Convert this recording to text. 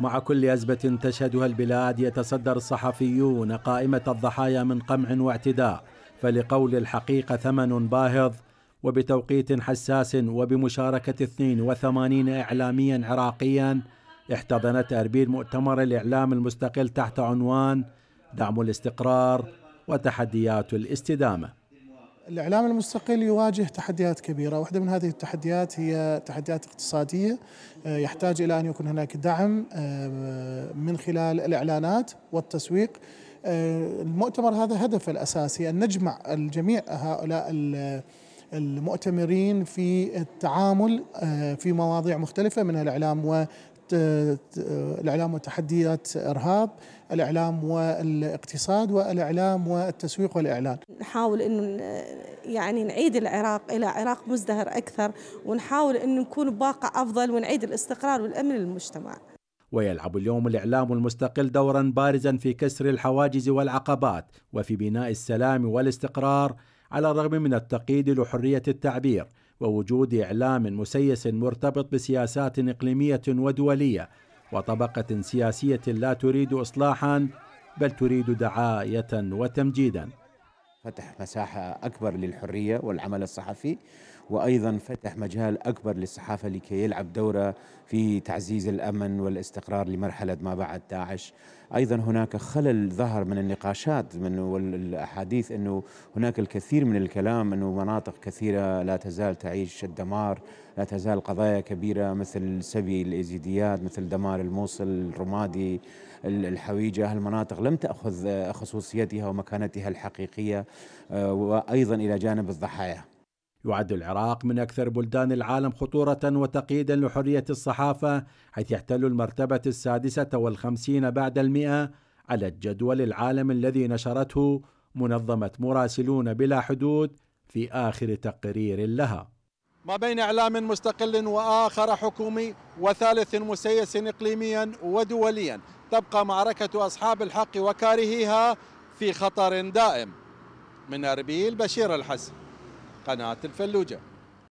مع كل أزمة تشهدها البلاد يتصدر الصحفيون قائمة الضحايا من قمع واعتداء فلقول الحقيقة ثمن باهظ وبتوقيت حساس وبمشاركة 82 إعلاميا عراقيا احتضنت أربيل مؤتمر الإعلام المستقل تحت عنوان دعم الاستقرار وتحديات الاستدامه الإعلام المستقل يواجه تحديات كبيرة واحدة من هذه التحديات هي تحديات اقتصادية آه، يحتاج إلى أن يكون هناك دعم آه، من خلال الإعلانات والتسويق آه، المؤتمر هذا هدفه الأساسي أن نجمع الجميع هؤلاء المؤتمرين في التعامل في مواضيع مختلفة من الإعلام و الاعلام وتحديات ارهاب، الاعلام والاقتصاد والاعلام والتسويق والاعلان. نحاول انه يعني نعيد العراق الى عراق مزدهر اكثر ونحاول انه نكون بواقع افضل ونعيد الاستقرار والامن للمجتمع. ويلعب اليوم الاعلام المستقل دورا بارزا في كسر الحواجز والعقبات وفي بناء السلام والاستقرار على الرغم من التقييد لحريه التعبير. ووجود اعلام مسيس مرتبط بسياسات اقليميه ودوليه وطبقه سياسيه لا تريد اصلاحا بل تريد دعايه وتمجيدا فتح مساحه اكبر للحريه والعمل الصحفي وايضا فتح مجال اكبر للصحافه لكي يلعب دوره في تعزيز الامن والاستقرار لمرحله ما بعد داعش ايضا هناك خلل ظهر من النقاشات من والاحاديث انه هناك الكثير من الكلام انه مناطق كثيره لا تزال تعيش الدمار لا تزال قضايا كبيره مثل سبي الايزيديات مثل دمار الموصل الرمادي الحويجه هالمناطق لم تاخذ خصوصيتها ومكانتها الحقيقيه آه، وايضا الى جانب الضحايا يعد العراق من أكثر بلدان العالم خطورة وتقييدا لحرية الصحافة حيث يحتل المرتبة السادسة والخمسين بعد المئة على الجدول العالم الذي نشرته منظمة مراسلون بلا حدود في آخر تقرير لها ما بين إعلام مستقل وآخر حكومي وثالث مسيس إقليميا ودوليا تبقى معركة أصحاب الحق وكارهيها في خطر دائم من أربيل بشير الحسن قناة الفلوجة